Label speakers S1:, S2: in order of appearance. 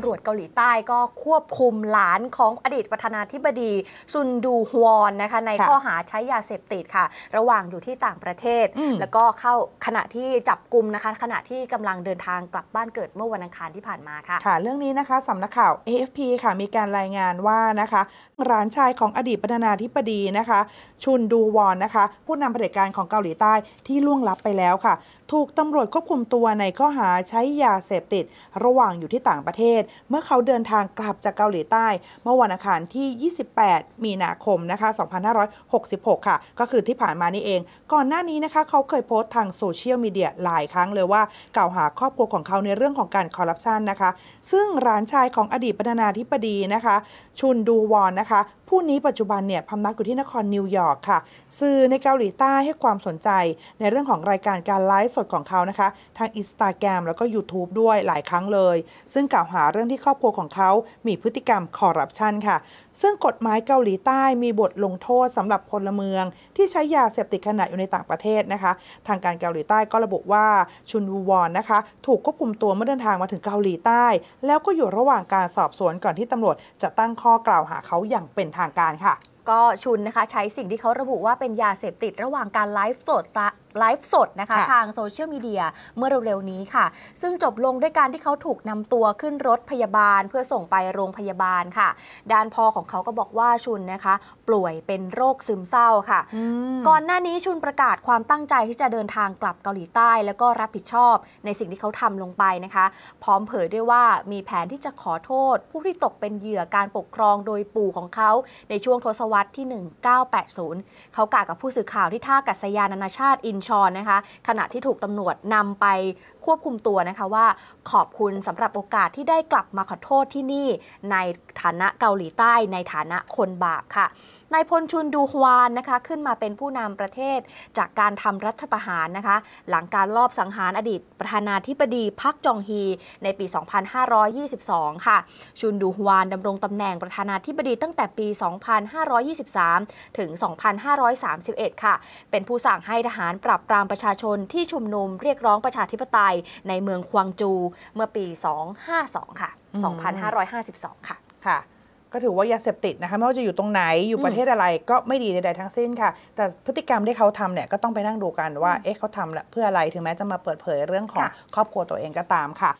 S1: ำรวจเกาหลีใต้ก็ควบคุมหลานของอดีตประธานาธิบดีซุนดูฮวอนนะคะ ในข้อหาใช้ยาเสพติดค่ะ ระหว่างอยู่ที่ต่างประเทศ แล้วก็เข้าขณะที่จับกลุ่มนะคะ ขณะที่กำลังเดินทางกลับบ้านเกิดเมื่อวันอังคารที่ผ่านมาค่ะ
S2: ค่ะเรื่องนี้นะคะสำนักข่าว AFP ค่ะมีการรายงานว่านะคะหลานชายของอดีตประธานาธิบดีนะคะ ชุนดูวอนนะคะผู้นำเผด็จการของเกาหลีใต้ที่ล่วงลับไปแล้วค่ะ ถูกตำรวจควบคุมตัวในข้อหาใช้ยาเสพติด ระหว่างอยู่ที่ต่างประเทศเมื่อเขาเดินทางกลับจากเกาหลีใต้ เมื่อวันอังคารที่ 28 มีนาคม นะคะ 2566 ค่ะ ก็คือที่ผ่านมานี่เอง ก่อนหน้านี้นะคะเขาเคยโพสต์ทางโซเชียลมีเดียหลายครั้งเลยว่ากล่าวหาครอบครัวของเขาในเรื่องของการคอร์รัปชันนะคะ ซึ่งร้านชายของอดีตประธานาธิบดีนะคะชุนดูวอนนะคะ ผู้นี้ปัจจุบันเนี่ยพำนักอยู่ที่นครนิวยอร์กค่ะสื่อในเกาหลีใต้ให้ความสนใจในเรื่องของรายการการไลฟ์สดของเขานะคะ ทางอินสตาแกรมแล้วก็ YouTube ด้วยหลายครั้งเลย ซึ่งกล่าวหาเรื่องที่ครอบครัวของเขามีพฤติกรรมคอร์รัปชันค่ะซึ่งกฎหมายเกาหลีใต้มีบทลงโทษสำหรับพลเมือง ที่ใช้ยาเสพติดขณะอยู่ในต่างประเทศนะคะ ทางการเกาหลีใต้ก็ระบุว่าชุนวูวอนนะคะถูกควบคุมตัวเมื่อเดินทางมาถึงเกาหลีใต้ แล้วก็อยู่ระหว่างการสอบสวนก่อนที่ตำรวจจะตั้งข้อกล่าวหาเขาอย่างเป็นทางการค่ะ
S1: ก็ชุนนะคะใช้สิ่งที่เขาระบุว่าเป็นยาเสพติดระหว่างการไลฟ์สดไลฟ์สด นะคะ ทางโซเชียลมีเดียเมื่อเร็วๆนี้ค่ะ ซึ่งจบลงด้วยการที่เขาถูกนำตัวขึ้นรถพยาบาลเพื่อส่งไปโรงพยาบาลค่ะ ด้านพ่อของเขาก็บอกว่าชุนนะคะป่วยเป็นโรคซึมเศร้าค่ะ ก่อนหน้านี้ชุนประกาศความตั้งใจที่จะเดินทางกลับเกาหลีใต้แล้วก็รับผิดชอบในสิ่งที่เขาทำลงไปนะคะ พร้อมเผยด้วยว่ามีแผนที่จะขอโทษ ผู้ที่ตกเป็นเหยื่อการปกครองโดยปู่ของเขาในช่วงทศวรรษที่1980 เขากล่าวกับผู้สื่อข่าวที่ท่ากัศยานานาชาติอินชอนนะคะขณะที่ถูกตำรวจนำไปควบคุมตัวนะคะว่าขอบคุณสำหรับโอกาสที่ได้กลับมาขอโทษที่นี่ในฐานะเกาหลีใต้ในฐานะคนบาปค่ะนายพลชุนดูฮวานนะคะขึ้นมาเป็นผู้นำประเทศ จากการทำรัฐประหารนะคะหลังการลอบสังหารอดีตประธานาธิบดีพักจองฮีในปี 2522 ค่ะ ชุนดูฮวานดำรงตำแหน่งประธานาธิบดีตั้งแต่ปี 2523 ถึง 2531 ค่ะเป็นผู้สั่งให้ทหารปรารับปรามประชาชนที่ชุมนุมเรียกร้องประชาธิปไตยในเมืองควางจูเมื่อปี 252 ค่ะ
S2: 2552 ค่ะ ค่ะ ก็ถือว่ายาเสพติดนะคะไม่ว่าจะอยู่ตรงไหนอยู่ประเทศอะไรก็ไม่ดีใดๆ ทั้งสิ้นค่ะ แต่พฤติกรรมที่เขาทำเนี่ย ก็ต้องไปนั่งดูกันว่า เอ๊ะเขาทำเพื่ออะไรถึงแม้จะมาเปิดเผยเรื่องของครอบครัวตัวเองก็ตามค่ะ